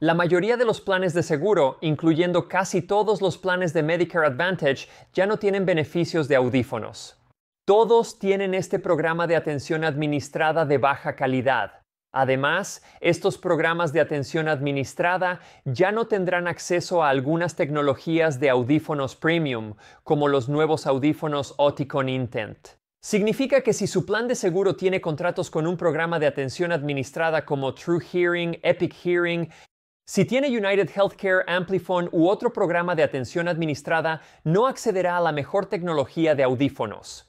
La mayoría de los planes de seguro, incluyendo casi todos los planes de Medicare Advantage, ya no tienen beneficios de audífonos. Todos tienen este programa de atención administrada de baja calidad. Además, estos programas de atención administrada ya no tendrán acceso a algunas tecnologías de audífonos premium, como los nuevos audífonos Oticon Intent. Significa que si su plan de seguro tiene contratos con un programa de atención administrada como True Hearing, Epic Hearing, si tiene United Healthcare, Amplifon u otro programa de atención administrada, no accederá a la mejor tecnología de audífonos.